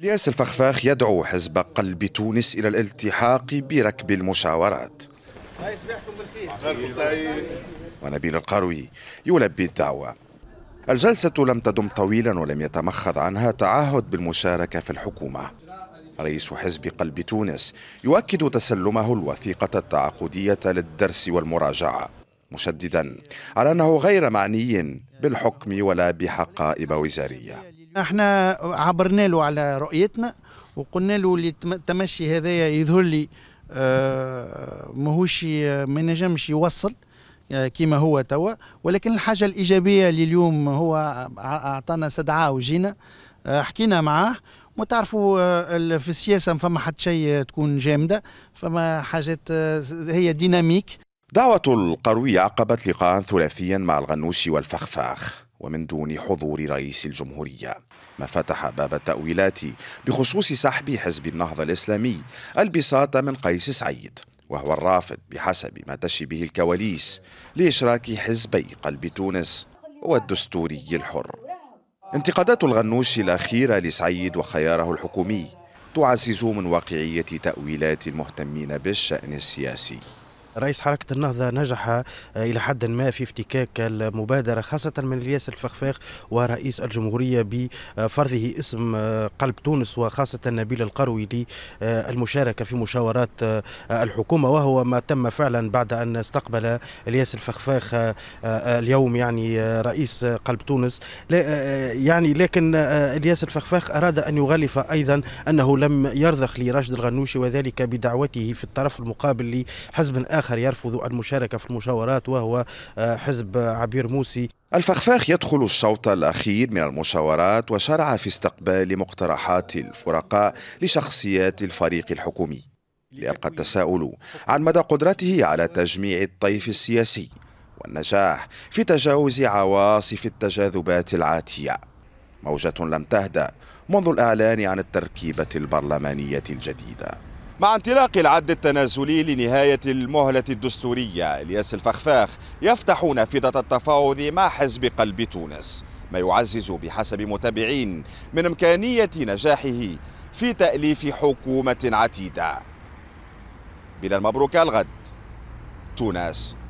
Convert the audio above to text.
لياس الفخفاخ يدعو حزب قلب تونس إلى الالتحاق بركب المشاورات ونبيل القروي يلبي الدعوة الجلسة لم تدم طويلا ولم يتمخض عنها تعهد بالمشاركة في الحكومة رئيس حزب قلب تونس يؤكد تسلمه الوثيقة التعاقدية للدرس والمراجعة مشددا على أنه غير معني بالحكم ولا بحقائب وزارية احنا عبرنا له على رؤيتنا وقلنا له اللي التمشي هذايا يظهر لي آه، ماهوش آه، ما نجمش يوصل آه، كما هو توا ولكن الحاجه الايجابيه اللي اليوم هو اعطانا استدعاء وجينا حكينا معاه وتعرفوا في السياسه فما حتى شيء تكون جامده فما حاجات هي ديناميك دعوة القروي عقبت لقاء ثلاثيا مع الغنوشي والفخفاخ ومن دون حضور رئيس الجمهورية ما فتح باب التأويلات بخصوص سحب حزب النهضة الإسلامي البساطة من قيس سعيد وهو الرافض بحسب ما تشي به الكواليس لإشراك حزبي قلب تونس والدستوري الحر انتقادات الغنوش الأخيرة لسعيد وخياره الحكومي تعزز من واقعية تأويلات المهتمين بالشأن السياسي رئيس حركة النهضة نجح آه، إلى حد ما في افتكاك المبادرة خاصة من الياس الفخفاخ ورئيس الجمهورية بفرضه اسم آه، قلب تونس وخاصة نبيل القروي للمشاركة في مشاورات آه، الحكومة وهو ما تم فعلا بعد أن استقبل الياس الفخفاخ اليوم يعني رئيس قلب تونس يعني لكن الياس الفخفاخ أراد أن يغلف أيضا أنه لم يرضخ لراشد الغنوشي وذلك بدعوته في الطرف المقابل لحزب آخر آخر يرفض المشاركة في المشاورات وهو آه، حزب آه، عبير موسي الفخفاخ يدخل الشوط الأخير من المشاورات وشرع في استقبال مقترحات الفرقاء لشخصيات الفريق الحكومي ليبقى التساؤل عن مدى قدرته على تجميع الطيف السياسي والنجاح في تجاوز عواصف التجاذبات العاتية موجة لم تهدأ منذ الإعلان عن التركيبة البرلمانية الجديدة مع انطلاق العد التنازلي لنهاية المهلة الدستورية الياس الفخفاخ يفتح نافذة التفاوض مع حزب قلب تونس ما يعزز بحسب متابعين من إمكانية نجاحه في تأليف حكومة عتيدة بلا المبروك الغد تونس